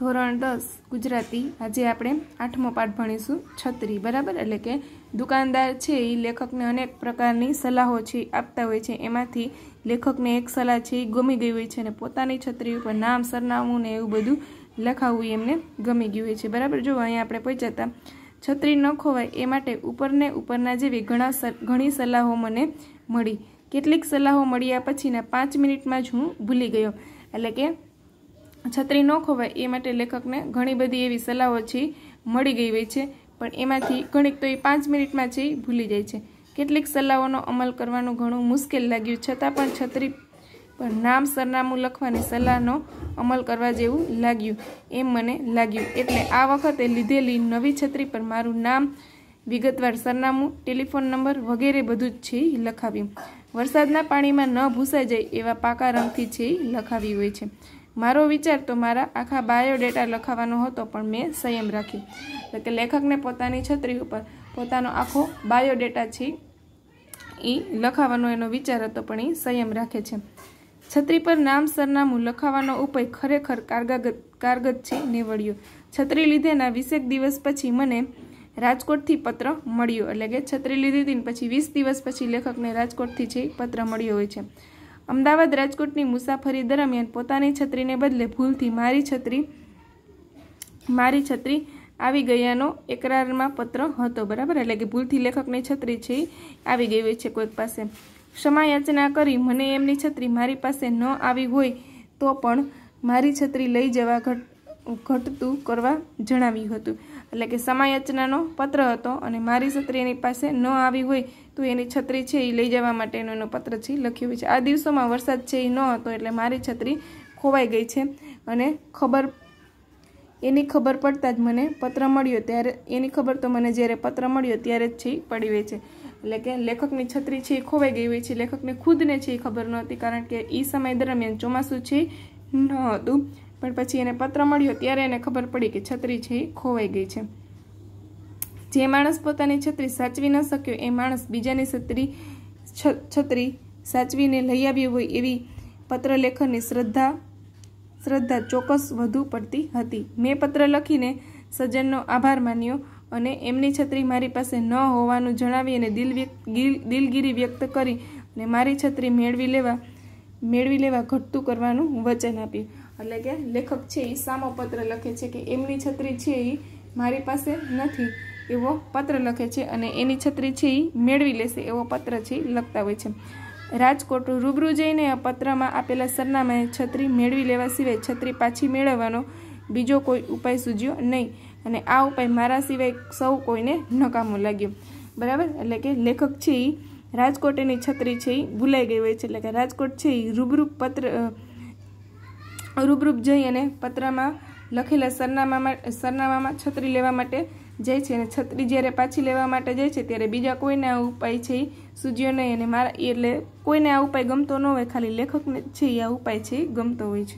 ધોરણ દસ ગુજરાતી આજે આપણે આઠમો પાઠ ભણીશું છત્રી બરાબર એટલે કે દુકાનદાર છે એ લેખકને અનેક પ્રકારની સલાહો છે આપતા હોય છે એમાંથી લેખકને એક સલાહ છે એ ગમી ગઈ હોય છે અને પોતાની છત્રી ઉપર નામ સરનામું ને એવું બધું લખાવવું એમને ગમી ગયું હોય છે બરાબર જો અહીંયા આપણે પહોંચાતા છત્રી ન ખોવાય એ માટે ઉપરને ઉપરના જેવી ઘણા ઘણી સલાહો મને મળી કેટલીક સલાહો મળ્યા પછીના પાંચ મિનિટમાં જ હું ભૂલી ગયો એટલે કે છત્રી ન ખોવાય એ માટે લેખકને ઘણી બધી એવી સલાહો છે મળી ગઈ હોય છે પણ એમાંથી ઘણીક તો એ પાંચ મિનિટમાં છે ભૂલી જાય છે કેટલીક સલાહોનો અમલ કરવાનું ઘણું મુશ્કેલ લાગ્યું છતાં પણ છત્રી પણ નામ સરનામું લખવાની સલાહનો અમલ કરવા જેવું લાગ્યું એમ મને લાગ્યું એટલે આ વખતે લીધેલી નવી છત્રી પર મારું નામ વિગતવાર સરનામું ટેલિફોન નંબર વગેરે બધું જ છે લખાવ્યું વરસાદના પાણીમાં ન ભૂસાઈ જાય એવા પાકા રંગથી છે લખાવી હોય છે મારો વિચાર તો મારા આખા બાયોડેટા લખાવવાનો હતો પણ મેં સંયમ રાખ્યો એટલે કે લેખકને પોતાની છત્રી ઉપર પોતાનો આખો બાયોડેટા છે એ લખાવવાનો એનો વિચાર હતો પણ એ સંયમ રાખે છે છત્રી પર નામ સરનામું લખાવવાનો ઉપાય ખરેખર કારગત કારગત છે નીવડ્યો છત્રી લીધેના વીસેક દિવસ પછી મને રાજકોટથી પત્ર મળ્યો એટલે કે છત્રી લીધી હતી પછી વીસ દિવસ પછી લેખકને રાજકોટથી છે પત્ર મળ્યો હોય છે અમદાવાદ રાજકોટની મુસાફરી દરમિયાન પોતાની છત્રીને બદલે ભૂલથી મારી છત્રી મારી છત્રી આવી ગયાનો એકરારમાં પત્ર હતો બરાબર એટલે કે ભૂલથી લેખકની છત્રી છે આવી ગઈ હોય છે કોઈક પાસે ક્ષમાયાચના કરી મને એમની છત્રી મારી પાસે ન આવી હોય તો પણ મારી છત્રી લઈ જવા ઘટતું કરવા જણાવ્યું હતું એટલે કે સમાયાચનાનો પત્ર હતો અને મારી છત્રી એની પાસે ન આવી હોય તો એની છત્રી છે એ લઈ જવા માટેનો એનો પત્ર છે લખ્યો છે આ દિવસોમાં વરસાદ છે એ ન હતો એટલે મારી છત્રી ખોવાઈ ગઈ છે અને ખબર એની ખબર પડતા જ મને પત્ર મળ્યો ત્યારે એની ખબર તો મને જ્યારે પત્ર મળ્યો ત્યારે જ છે પડી હોય છે એટલે કે લેખકની છત્રી છે એ ખોવાઈ ગઈ હોય છે લેખકને ખુદને છે એ ખબર નહોતી કારણ કે એ સમય દરમિયાન ચોમાસું છે ન હતું પણ પછી એને પત્ર મળ્યો ત્યારે એને ખબર પડી કે છત્રી છે એ ખોવાઈ ગઈ છે જે માણસ પોતાની છત્રી સાચવી ન શક્યો એ માણસ બીજાની છત્રી છત્રી સાચવીને લઈ આવ્યો હોય એવી પત્રલેખનની શ્રદ્ધા શ્રદ્ધા ચોક્કસ વધુ પડતી હતી મેં પત્ર લખીને સજ્જનનો આભાર માન્યો અને એમની છત્રી મારી પાસે ન હોવાનું જણાવી અને દિલ દિલગીરી વ્યક્ત કરી અને મારી છત્રી મેળવી લેવા મેળવી લેવા ઘટતું કરવાનું વચન આપ્યું એટલે કે લેખક છે એ સામો પત્ર લખે છે કે એમની છત્રી છે એ મારી પાસે નથી એવો પત્ર લખે છે અને એની છત્રી છે એ મેળવી લેશે એવો પત્ર છે લખતા હોય છે રાજકોટ રૂબરૂ જઈને આ પત્રમાં આપેલા સરનામાએ છત્રી મેળવી લેવા સિવાય છત્રી પાછી મેળવવાનો બીજો કોઈ ઉપાય સૂજ્યો નહીં અને આ ઉપાય મારા સિવાય સૌ કોઈને નકામો લાગ્યું બરાબર એટલે કે લેખક છે એ રાજકોટ એની છત્રી છે એ ભૂલાઈ ગઈ હોય છે એટલે કે રાજકોટ છે એ રૂબરૂ પત્ર રૂબરૂપ જઈ અને પત્રમાં લખેલા સરનામામાં સરનામામાં છત્રી લેવા માટે જાય છે અને છત્રી જ્યારે પાછી લેવા માટે જાય છે ત્યારે બીજા કોઈને આ ઉપાય છે સૂજ્યો નહીં અને મારા એટલે કોઈને આ ઉપાય ગમતો ન હોય ખાલી લેખકને છે એ આ ઉપાય છે ગમતો હોય છે